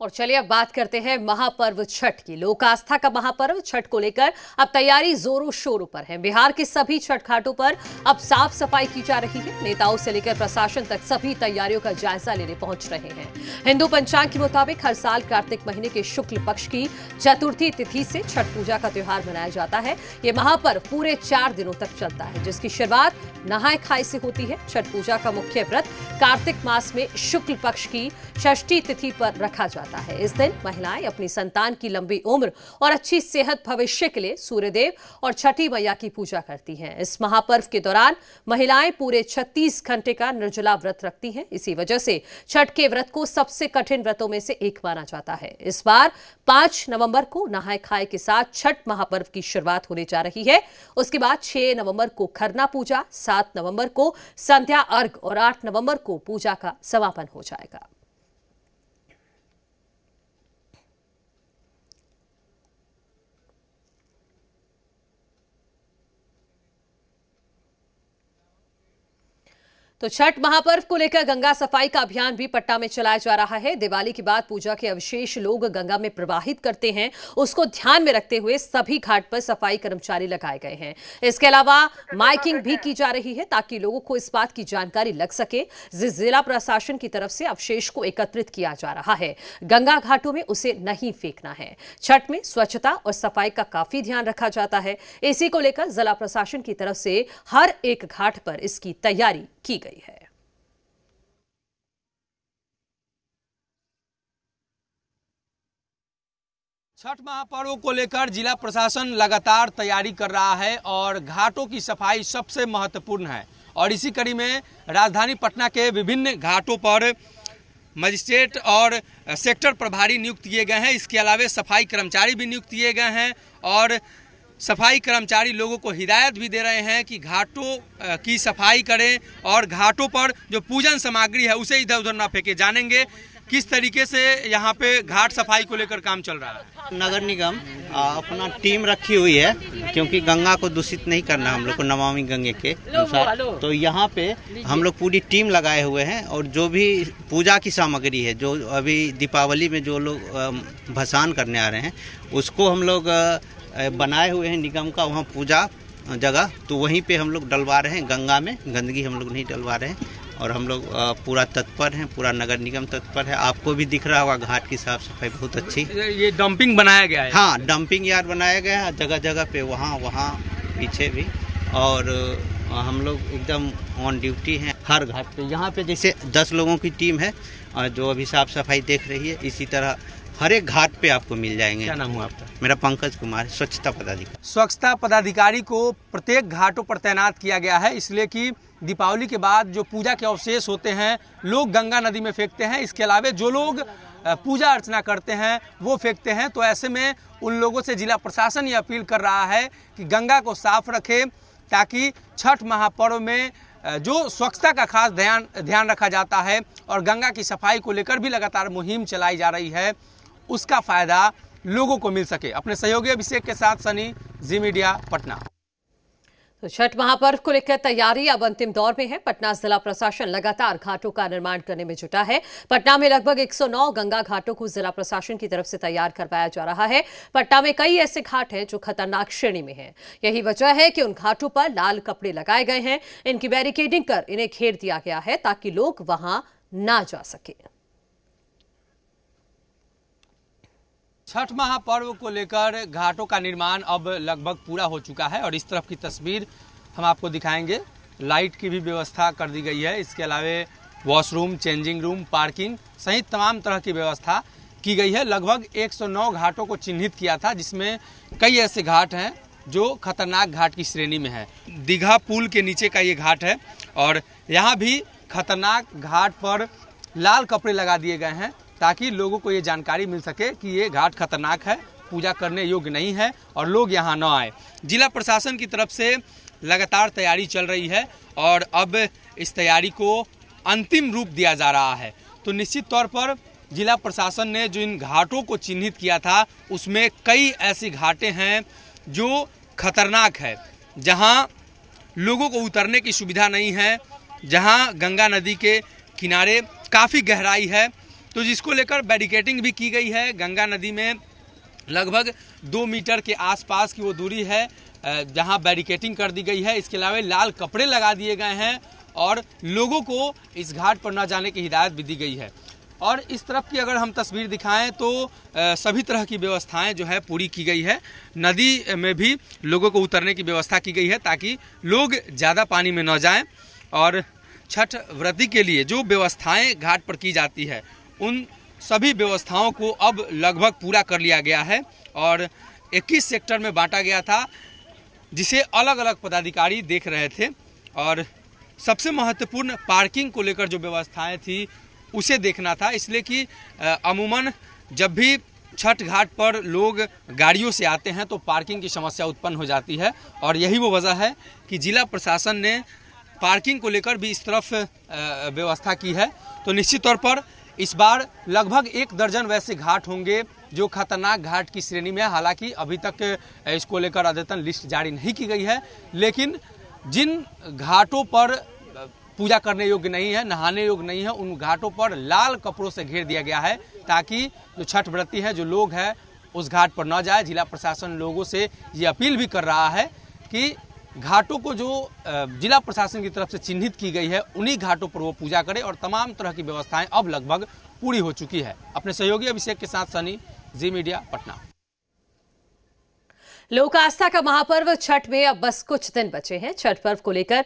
और चलिए अब बात करते हैं महापर्व छठ की लोक आस्था का महापर्व छठ को लेकर अब तैयारी जोरों शोरों पर है बिहार के सभी छठ घाटों पर अब साफ सफाई की जा रही है नेताओं से लेकर प्रशासन तक सभी तैयारियों का जायजा लेने पहुंच रहे हैं हिंदू पंचांग के मुताबिक हर साल कार्तिक महीने के शुक्ल पक्ष की चतुर्थी तिथि से छठ पूजा का त्यौहार मनाया जाता है ये महापर्व पूरे चार दिनों तक चलता है जिसकी शुरुआत नहाय खाए से होती है छठ पूजा का मुख्य व्रत कार्तिक मास में शुक्ल पक्ष की षष्ठी तिथि पर रखा जाता है इस दिन महिलाएं अपनी संतान की लंबी उम्र और अच्छी सेहत भविष्य के लिए सूर्यदेव और छठी मैया की पूजा करती हैं इस महापर्व के दौरान महिलाएं पूरे छत्तीस घंटे का निर्जला व्रत रखती हैं इसी वजह से छठ के व्रत को सबसे कठिन व्रतों में से एक माना जाता है इस बार पांच नवंबर को नहाय खाए के साथ छठ महापर्व की शुरुआत होने जा रही है उसके बाद छह नवंबर को खरना पूजा सात नवंबर को संध्या अर्घ और आठ नवंबर को पूजा का समापन हो जाएगा तो छठ महापर्व को लेकर गंगा सफाई का अभियान भी पटना में चलाया जा रहा है दिवाली के बाद पूजा के अवशेष लोग गंगा में प्रवाहित करते हैं उसको ध्यान में रखते हुए सभी घाट पर सफाई कर्मचारी लगाए गए हैं इसके अलावा माइकिंग भी की जा रही है ताकि लोगों को इस बात की जानकारी लग सके जिला प्रशासन की तरफ से अवशेष को एकत्रित किया जा रहा है गंगा घाटों में उसे नहीं फेंकना है छठ में स्वच्छता और सफाई का काफी ध्यान रखा जाता है इसी को लेकर जिला प्रशासन की तरफ से हर एक घाट पर इसकी तैयारी की गई है छठ महापर्व को लेकर जिला प्रशासन लगातार तैयारी कर रहा है और घाटों की सफाई सबसे महत्वपूर्ण है और इसी कड़ी में राजधानी पटना के विभिन्न घाटों पर मजिस्ट्रेट और सेक्टर प्रभारी नियुक्त किए गए हैं इसके अलावा सफाई कर्मचारी भी नियुक्त किए गए हैं और सफाई कर्मचारी लोगों को हिदायत भी दे रहे हैं कि घाटों की सफाई करें और घाटों पर जो पूजन सामग्री है उसे इधर उधर ना फेंके जानेंगे किस तरीके से यहाँ पे घाट सफाई को लेकर काम चल रहा है नगर निगम अपना टीम रखी हुई है क्योंकि गंगा को दूषित नहीं करना हम लोग को नमामि गंगे के अनुसार तो यहाँ पे हम लोग पूरी टीम लगाए हुए हैं और जो भी पूजा की सामग्री है जो अभी दीपावली में जो लोग भसान करने आ रहे हैं उसको हम लोग बनाए हुए हैं निगम का वहाँ पूजा जगह तो वहीं पे हम लोग डलवा रहे हैं गंगा में गंदगी हम लोग नहीं डलवा रहे हैं और हम लोग पूरा तत्पर हैं पूरा नगर निगम तत्पर है आपको भी दिख रहा होगा घाट की साफ सफाई बहुत अच्छी ये डंपिंग बनाया गया है हाँ डंपिंग यार्ड बनाया गया है जगह जगह पे वहाँ वहाँ पीछे भी और हम लोग एकदम ऑन ड्यूटी हैं हर घाट पे यहाँ पे जैसे दस लोगों की टीम है जो अभी साफ सफाई देख रही है इसी तरह हर एक घाट पे आपको मिल जाएंगे क्या नाम हुआ आपका मेरा पंकज कुमार स्वच्छता पदाधिकारी स्वच्छता पदाधिकारी को प्रत्येक घाटों पर तैनात किया गया है इसलिए कि दीपावली के बाद जो पूजा के अवशेष होते हैं लोग गंगा नदी में फेंकते हैं इसके अलावा जो लोग पूजा अर्चना करते हैं वो फेंकते हैं तो ऐसे में उन लोगों से जिला प्रशासन ये अपील कर रहा है कि गंगा को साफ रखें ताकि छठ महापर्व में जो स्वच्छता का खास ध्यान ध्यान रखा जाता है और गंगा की सफाई को लेकर भी लगातार मुहिम चलाई जा रही है उसका फायदा लोगों को मिल सके अपने सहयोगी अभिषेक के साथ सनी जी मीडिया पटना तो छठ महापर्व को लेकर तैयारी अब अंतिम दौर में है पटना जिला प्रशासन लगातार घाटों का निर्माण करने में जुटा है पटना में लगभग 109 गंगा घाटों को जिला प्रशासन की तरफ से तैयार करवाया जा रहा है पटना में कई ऐसे घाट हैं जो खतरनाक श्रेणी में हैं यही वजह है कि उन घाटों पर लाल कपड़े लगाए गए हैं इनकी बैरिकेडिंग कर इन्हें घेर दिया गया है ताकि लोग वहां ना जा सकें छठ महापर्व को लेकर घाटों का निर्माण अब लगभग पूरा हो चुका है और इस तरफ की तस्वीर हम आपको दिखाएंगे लाइट की भी व्यवस्था कर दी गई है इसके अलावे वॉशरूम चेंजिंग रूम पार्किंग सहित तमाम तरह की व्यवस्था की गई है लगभग 109 घाटों को चिन्हित किया था जिसमें कई ऐसे घाट हैं जो खतरनाक घाट की श्रेणी में है दीघा पुल के नीचे का ये घाट है और यहाँ भी खतरनाक घाट पर लाल कपड़े लगा दिए गए हैं ताकि लोगों को ये जानकारी मिल सके कि ये घाट खतरनाक है पूजा करने योग्य नहीं है और लोग यहाँ न आए जिला प्रशासन की तरफ से लगातार तैयारी चल रही है और अब इस तैयारी को अंतिम रूप दिया जा रहा है तो निश्चित तौर पर जिला प्रशासन ने जो इन घाटों को चिन्हित किया था उसमें कई ऐसी घाटें हैं जो खतरनाक है जहाँ लोगों को उतरने की सुविधा नहीं है जहाँ गंगा नदी के किनारे काफ़ी गहराई है तो जिसको लेकर बैरिकेटिंग भी की गई है गंगा नदी में लगभग दो मीटर के आसपास की वो दूरी है जहां बैरिकेटिंग कर दी गई है इसके अलावा लाल कपड़े लगा दिए गए हैं और लोगों को इस घाट पर न जाने की हिदायत भी दी गई है और इस तरफ की अगर हम तस्वीर दिखाएं तो सभी तरह की व्यवस्थाएं जो है पूरी की गई है नदी में भी लोगों को उतरने की व्यवस्था की गई है ताकि लोग ज़्यादा पानी में न जाएं और छठ व्रति के लिए जो व्यवस्थाएं घाट पर की जाती है उन सभी व्यवस्थाओं को अब लगभग पूरा कर लिया गया है और 21 सेक्टर में बांटा गया था जिसे अलग अलग पदाधिकारी देख रहे थे और सबसे महत्वपूर्ण पार्किंग को लेकर जो व्यवस्थाएं थी उसे देखना था इसलिए कि अमूमन जब भी छठ घाट पर लोग गाड़ियों से आते हैं तो पार्किंग की समस्या उत्पन्न हो जाती है और यही वो वजह है कि जिला प्रशासन ने पार्किंग को लेकर भी इस तरफ व्यवस्था की है तो निश्चित तौर पर इस बार लगभग एक दर्जन वैसे घाट होंगे जो खतरनाक घाट की श्रेणी में है हालांकि अभी तक इसको लेकर अद्यतन लिस्ट जारी नहीं की गई है लेकिन जिन घाटों पर पूजा करने योग्य नहीं है नहाने योग्य नहीं है उन घाटों पर लाल कपड़ों से घेर दिया गया है ताकि जो छठ व्रती है जो लोग हैं उस घाट पर न जाए जिला प्रशासन लोगों से ये अपील भी कर रहा है कि घाटों को जो जिला प्रशासन की तरफ से चिन्हित की गई है उन्हीं घाटों पर वो पूजा करें और तमाम तरह की व्यवस्थाएं अब लगभग पूरी हो चुकी है अपने सहयोगी अभिषेक के साथ सनी जी मीडिया पटना लोक आस्था का महापर्व छठ में अब बस कुछ दिन बचे हैं छठ पर्व को लेकर